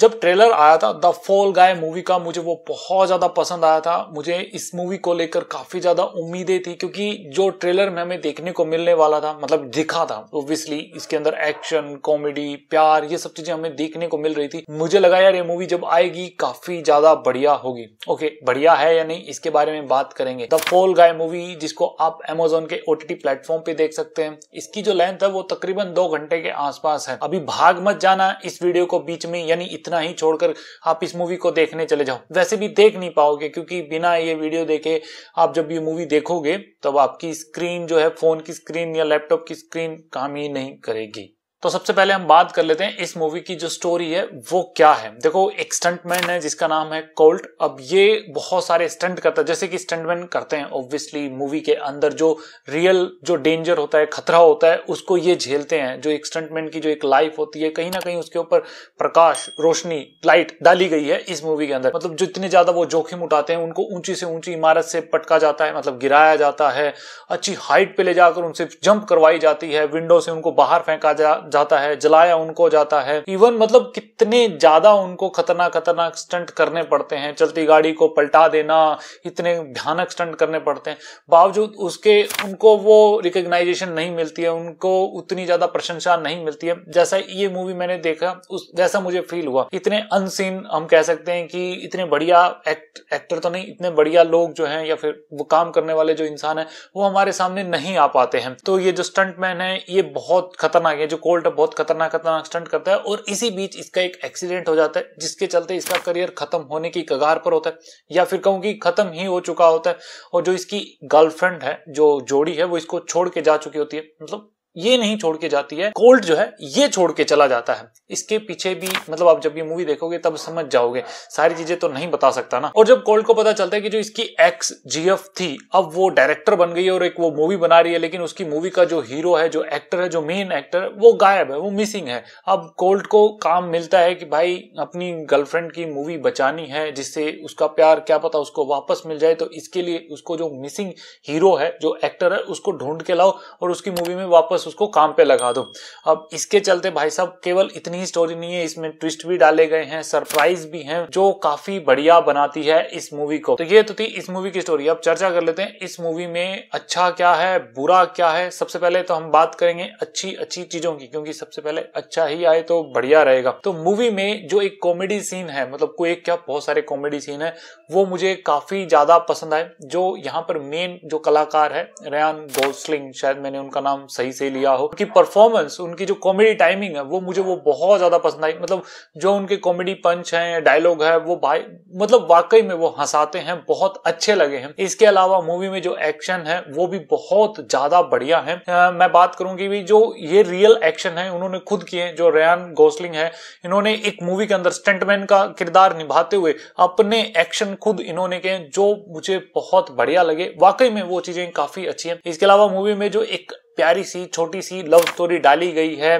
जब ट्रेलर आया था द फॉल गाय मूवी का मुझे वो बहुत ज्यादा पसंद आया था मुझे इस मूवी को लेकर काफी ज्यादा उम्मीदें थी क्योंकि जो ट्रेलर में हमें देखने को मिलने वाला था मतलब दिखा था ऑब्वियसली इसके अंदर एक्शन कॉमेडी प्यार ये सब चीजें हमें देखने को मिल रही थी मुझे लगा यार ये मूवी जब आएगी काफी ज्यादा बढ़िया होगी ओके बढ़िया है या नहीं इसके बारे में बात करेंगे द फॉल गाय मूवी जिसको आप एमेजोन के ओटीटी प्लेटफॉर्म पे देख सकते हैं इसकी जो लेंथ है वो तकरीबन दो घंटे के आसपास है अभी भाग मत जाना इस वीडियो को बीच में यानी इतना ही छोड़कर आप इस मूवी को देखने चले जाओ वैसे भी देख नहीं पाओगे क्योंकि बिना ये वीडियो देखे आप जब ये मूवी देखोगे तब आपकी स्क्रीन जो है फोन की स्क्रीन या लैपटॉप की स्क्रीन काम ही नहीं करेगी तो सबसे पहले हम बात कर लेते हैं इस मूवी की जो स्टोरी है वो क्या है देखो एक स्टंटमैन है जिसका नाम है कोल्ट अब ये बहुत सारे स्टंट करता है जैसे कि स्टंटमैन करते हैं ऑब्वियसली मूवी के अंदर जो रियल जो डेंजर होता है खतरा होता है उसको ये झेलते हैं जो एक स्टंटमैन की जो एक लाइफ होती है कहीं ना कहीं उसके ऊपर प्रकाश रोशनी लाइट डाली गई है इस मूवी के अंदर मतलब जितने ज्यादा वो जोखिम उठाते हैं उनको ऊंची से ऊंची इमारत से पटका जाता है मतलब गिराया जाता है अच्छी हाइट पे ले जाकर उनसे जंप करवाई जाती है विंडो से उनको बाहर फेंका जा जाता है जलाया उनको जाता है इवन मतलब कितने ज्यादा उनको खतरनाक खतरनाक स्टंट करने पड़ते हैं चलती गाड़ी को पलटा देना इतने भयानक स्टंट करने पड़ते हैं बावजूद उसके उनको वो रिकग्नाइजेशन नहीं मिलती है उनको उतनी ज्यादा प्रशंसा नहीं मिलती है जैसा ये मूवी मैंने देखा उस जैसा मुझे फील हुआ इतने अनसीन हम कह सकते हैं कि इतने बढ़िया एक्ट एक्टर तो नहीं इतने बढ़िया लोग जो हैं या फिर वो काम करने वाले जो इंसान है वो हमारे सामने नहीं आ पाते हैं तो ये जो स्टंटमैन है ये बहुत खतरनाक है जो कोल्ड बोल्ट बहुत खतरनाक खतरनाक स्टंट करता है और इसी बीच इसका एक एक्सीडेंट हो जाता है जिसके चलते इसका करियर खत्म होने की कगार पर होता है या फिर कहूँ कि खत्म ही हो चुका होता है और जो इसकी गर्लफ्रेंड है जो जोड़ी है वो इसको छोड़ के जा चुकी होती है मतलब ये नहीं छोड़ के जाती है कोल्ट जो है ये छोड़ के चला जाता है इसके पीछे भी मतलब आप जब ये मूवी देखोगे तब समझ जाओगे सारी चीजें तो नहीं बता सकता ना और जब कोल्ट को पता चलता है कि जो इसकी एक्स जीएफ थी अब वो डायरेक्टर बन गई है और एक वो मूवी बना रही है लेकिन उसकी मूवी का जो हीरो है जो एक्टर है जो मेन एक्टर है वो गायब है वो मिसिंग है अब कोल्ट को काम मिलता है कि भाई अपनी गर्लफ्रेंड की मूवी बचानी है जिससे उसका प्यार क्या पता उसको वापस मिल जाए तो इसके लिए उसको जो मिसिंग हीरो है जो एक्टर है उसको ढूंढ के लाओ और उसकी मूवी में वापस बस उसको काम पे लगा दो अब इसके चलते भाई साहब केवल इतनी ही स्टोरी नहीं है इसमें ट्विस्ट भी डाले गए हैं सरप्राइज भी हैं जो काफी बढ़िया बनाती है इस मूवी को तो ये तो थी इस मूवी की स्टोरी अब चर्चा कर लेते हैं इस मूवी में अच्छा क्या है बुरा क्या है सबसे पहले तो हम बात करेंगे अच्छी अच्छी चीजों की क्योंकि सबसे पहले अच्छा ही आए तो बढ़िया रहेगा तो मूवी में जो एक कॉमेडी सीन है मतलब कोई क्या बहुत सारे कॉमेडी सीन है वो मुझे काफी ज्यादा पसंद आए जो यहाँ पर मेन जो कलाकार है रयान गोसलिंग शायद मैंने उनका नाम सही से लिया हो कि परफॉर्मेंस उनकी जो कॉमेडी टाइमिंग है वो मुझे वो बहुत ज्यादा पसंद आई मतलब जो उनके कॉमेडी पंच है डायलॉग है वो भाई मतलब वाकई में वो हंसाते हैं बहुत अच्छे लगे हैं इसके अलावा मूवी में जो एक्शन है वो भी बहुत ज्यादा बढ़िया है आ, मैं बात करूंगी भी जो ये रियल एक्शन है उन्होंने खुद किए जो रेन गोसलिंग है इन्होंने एक मूवी के अंदर स्टंटमैन का किरदार निभाते हुए अपने एक्शन खुद इन्होंने के जो मुझे बहुत बढ़िया लगे वाकई में वो चीजें काफी अच्छी हैं इसके अलावा मूवी में जो एक प्यारी सी छोटी सी लव स्टोरी डाली गई है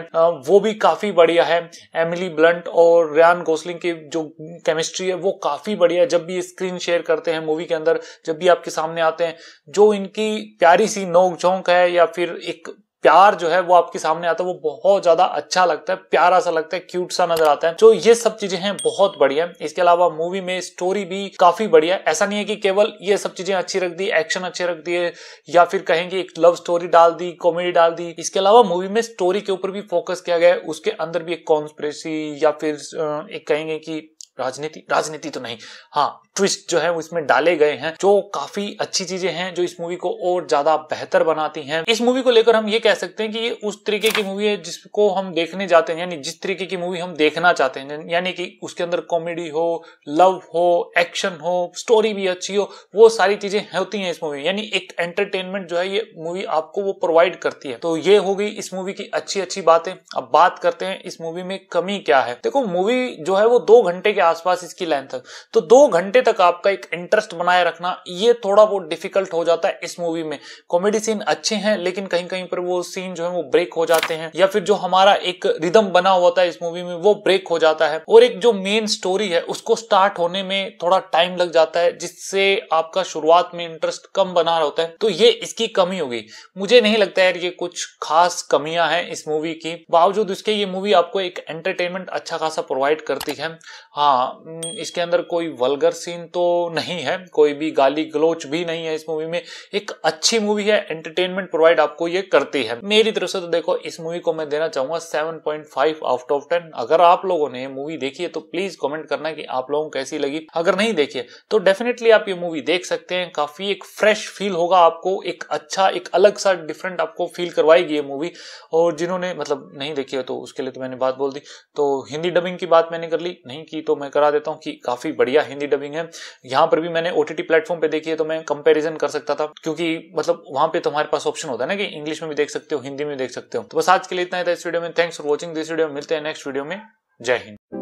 वो भी काफी बढ़िया है एमिली ब्लंट और रियान गोसलिंग की जो केमिस्ट्री है वो काफी बढ़िया है जब भी स्क्रीन शेयर करते हैं मूवी के अंदर जब भी आपके सामने आते हैं जो इनकी प्यारी सी नोक झोंक है या फिर एक प्यार जो है वो आपके सामने आता है वो बहुत ज्यादा अच्छा लगता है प्यारा सा लगता है क्यूट सा नजर आता है तो ये सब चीजें हैं बहुत बढ़िया है इसके अलावा मूवी में स्टोरी भी काफी बढ़िया है ऐसा नहीं है कि केवल ये सब चीजें अच्छी रख दी एक्शन अच्छे रख दिए या फिर कहेंगे एक लव स्टोरी डाल दी कॉमेडी डाल दी इसके अलावा मूवी में स्टोरी के ऊपर भी फोकस किया गया है उसके अंदर भी एक कॉन्स्परेसी या फिर एक कहेंगे कि राजनीति राजनीति तो नहीं हाँ ट्विस्ट जो है उसमें डाले गए हैं जो काफी अच्छी चीजें हैं जो इस मूवी को और ज्यादा बेहतर बनाती हैं इस मूवी को लेकर हम ये कह सकते हैं कि ये उस तरीके की मूवी है जिसको हम देखने जाते हैं यानी जिस तरीके की मूवी हम देखना चाहते हैं यानी कि उसके अंदर कॉमेडी हो लव हो एक्शन हो स्टोरी भी अच्छी हो वो सारी चीजें होती हैं इस मूवी यानी एक एंटरटेनमेंट जो है ये मूवी आपको वो प्रोवाइड करती है तो ये हो गई इस मूवी की अच्छी अच्छी बातें अब बात करते हैं इस मूवी में कमी क्या है देखो मूवी जो है वो दो घंटे के आसपास इसकी लेंथ है तो दो घंटे तक आपका एक इंटरेस्ट बनाए रखना ये थोड़ा बहुत डिफिकल्ट हो जाता है इस मूवी में कॉमेडी सीन अच्छे हैं लेकिन कहीं कहीं पर वो सीन जो है वो ब्रेक हो जाते हैं या फिर जो हमारा एक रिदम बना हुआ था इस मूवी में वो ब्रेक हो जाता है और एक जो मेन स्टोरी है उसको स्टार्ट होने में थोड़ा टाइम लग जाता है जिससे आपका शुरुआत में इंटरेस्ट कम बना होता है तो ये इसकी कमी होगी मुझे नहीं लगता है ये कुछ खास कमियां हैं इस मूवी की बावजूद इसके ये मूवी आपको एक एंटरटेनमेंट अच्छा खासा प्रोवाइड करती है हाँ इसके अंदर कोई वलगर सी सीन तो नहीं है कोई भी गाली गलोच भी नहीं है इस मूवी में एक अच्छी मूवी है एंटरटेनमेंट प्रोवाइड आपको ये करती है मेरी तरफ से तो देखो इस मूवी को मैं देना चाहूंगा seven point five out of ten अगर आप लोगों ने मूवी देखी है तो प्लीज कॉमेंट करना की आप लोगों को कैसी लगी अगर नहीं देखी तो डेफिनेटली आप ये मूवी देख सकते हैं काफी एक फ्रेश फील होगा आपको एक अच्छा एक अलग सा डिफरेंट आपको फील करवाएगी ये मूवी और जिन्होंने मतलब नहीं देखी है तो उसके लिए तो मैंने बात बोल दी तो हिंदी डबिंग की बात मैंने कर ली नहीं की तो मैं करा देता हूँ कि काफी बढ़िया हिंदी डबिंग है है यहाँ पर भी मैंने ओ टी प्लेटफॉर्म पे देखी है तो मैं कंपेरिजन कर सकता था क्योंकि मतलब वहां पे तुम्हारे पास ऑप्शन होता है ना कि इंग्लिश में भी देख सकते हो हिंदी में भी देख सकते हो तो बस आज के लिए इतना ही था इस वीडियो में thanks for watching this video मिलते हैं नेक्स्ट वीडियो में जय हिंद